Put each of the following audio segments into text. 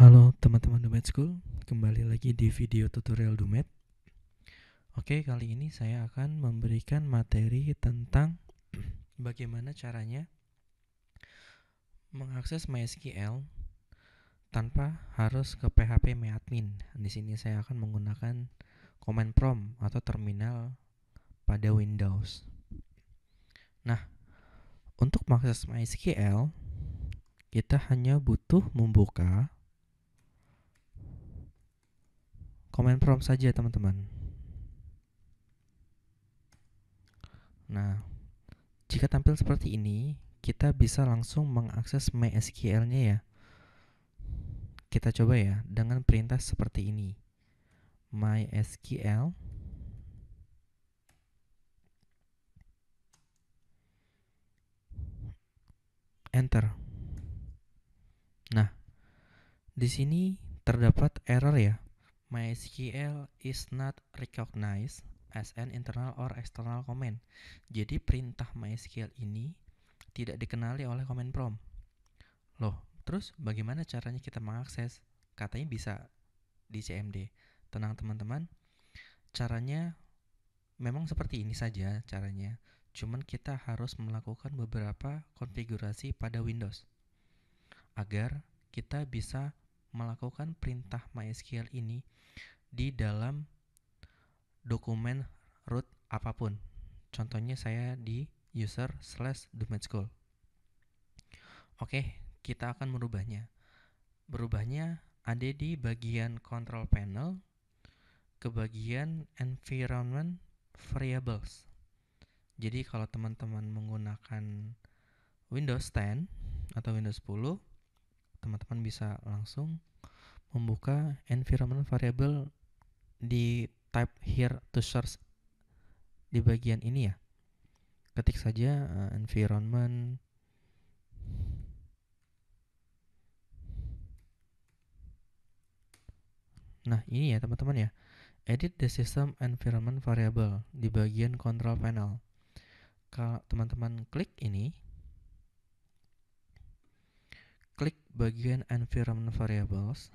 Halo teman-teman Dumet School, kembali lagi di video tutorial Dumet. Oke, kali ini saya akan memberikan materi tentang bagaimana caranya mengakses MySQL tanpa harus ke PHP MyAdmin. Di sini saya akan menggunakan command prompt atau terminal pada Windows. Nah, untuk mengakses MySQL, kita hanya butuh membuka Komen prompt saja teman-teman. Nah, jika tampil seperti ini, kita bisa langsung mengakses MySQL-nya ya. Kita coba ya dengan perintah seperti ini. MySQL enter. Nah, di sini terdapat error ya. MySQL is not recognized as an internal or external command. Jadi perintah MySQL ini tidak dikenali oleh command prompt. Loh, terus bagaimana caranya kita mengakses? Katanya bisa di CMD. Tenang teman-teman, caranya memang seperti ini saja caranya. Cuman kita harus melakukan beberapa konfigurasi pada Windows agar kita bisa melakukan perintah MySQL ini di dalam dokumen root apapun. Contohnya saya di user slash domain school. Oke, kita akan merubahnya. Berubahnya ada di bagian control panel ke bagian environment variables. Jadi kalau teman-teman menggunakan Windows 10 atau Windows 10 teman-teman bisa langsung membuka environment variable di type here to search di bagian ini ya. Ketik saja uh, environment Nah, ini ya teman-teman ya. Edit the system environment variable di bagian control panel. Kalau teman-teman klik ini, bagian environment variables.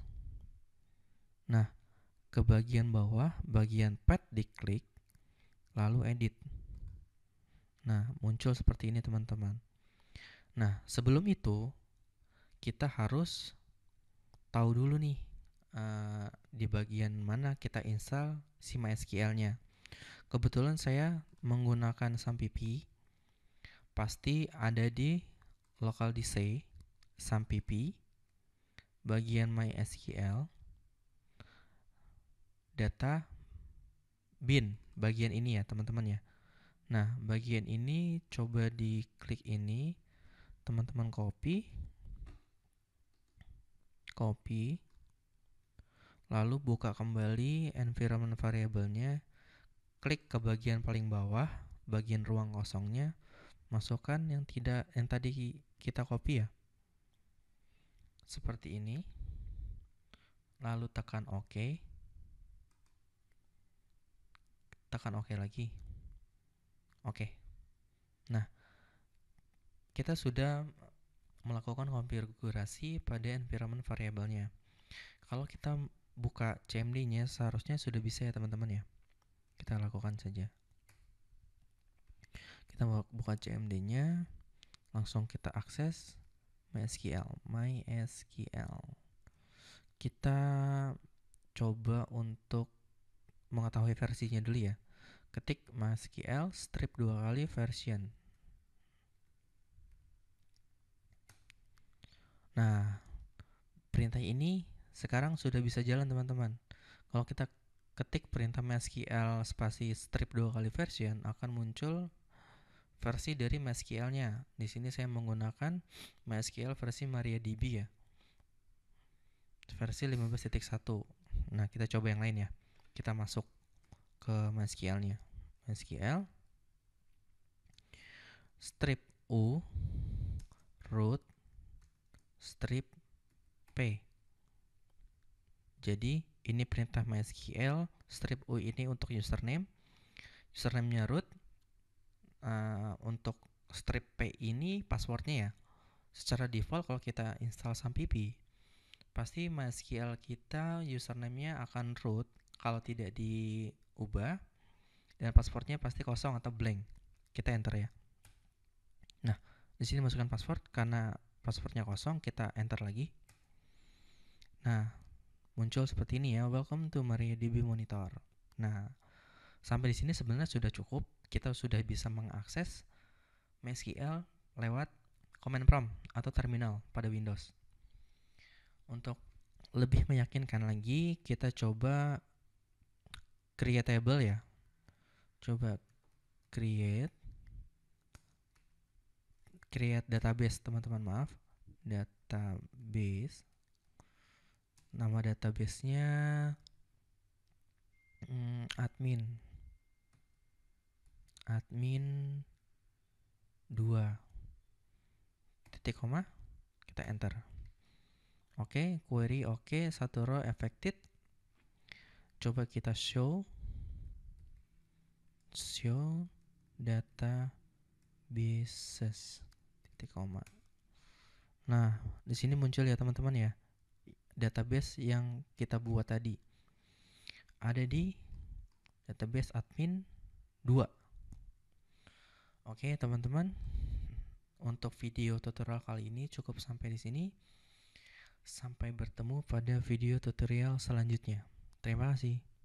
Nah, ke bagian bawah, bagian path diklik, lalu edit. Nah, muncul seperti ini teman-teman. Nah, sebelum itu, kita harus tahu dulu nih, uh, di bagian mana kita install si MySQL-nya. Kebetulan saya menggunakan SAMPP, pasti ada di local disk. SAMPP, bagian MySQL, data bin, bagian ini ya teman-teman ya. Nah, bagian ini coba di klik ini, teman-teman copy, copy, lalu buka kembali environment variabelnya, klik ke bagian paling bawah, bagian ruang kosongnya, masukkan yang tidak yang tadi kita copy ya seperti ini. Lalu tekan OK. Tekan OK lagi. Oke. Nah, kita sudah melakukan konfigurasi pada environment variabelnya. Kalau kita buka CMD-nya seharusnya sudah bisa ya teman-teman ya. Kita lakukan saja. Kita buka CMD-nya, langsung kita akses MySQL MySQL kita coba untuk mengetahui versinya dulu ya ketik MySQL strip dua kali version nah perintah ini sekarang sudah bisa jalan teman-teman kalau kita ketik perintah MySQL spasi strip dua kali version akan muncul versi dari MySQL-nya. Di sini saya menggunakan MySQL versi MariaDB ya. Versi 15.1. Nah, kita coba yang lain ya. Kita masuk ke MySQL-nya. MySQL strip u root strip p. Jadi ini perintah MySQL strip u ini untuk username, username-nya root, uh, untuk strip P ini passwordnya ya secara default kalau kita install SamPP pasti MySQL kita username-nya akan root kalau tidak diubah dan passwordnya pasti kosong atau blank kita enter ya nah di sini masukkan password karena passwordnya kosong kita enter lagi nah muncul seperti ini ya welcome to MariaDB monitor nah Sampai di sini sebenarnya sudah cukup. Kita sudah bisa mengakses MySQL lewat command prompt atau terminal pada Windows. Untuk lebih meyakinkan lagi, kita coba create table ya. Coba create create database teman-teman maaf database nama databasenya hmm, admin admin 2 titik koma kita enter oke okay, query oke okay, satu row affected coba kita show show data titik koma nah di sini muncul ya teman-teman ya database yang kita buat tadi ada di database admin 2 Oke, teman-teman. Untuk video tutorial kali ini cukup sampai di sini. Sampai bertemu pada video tutorial selanjutnya. Terima kasih.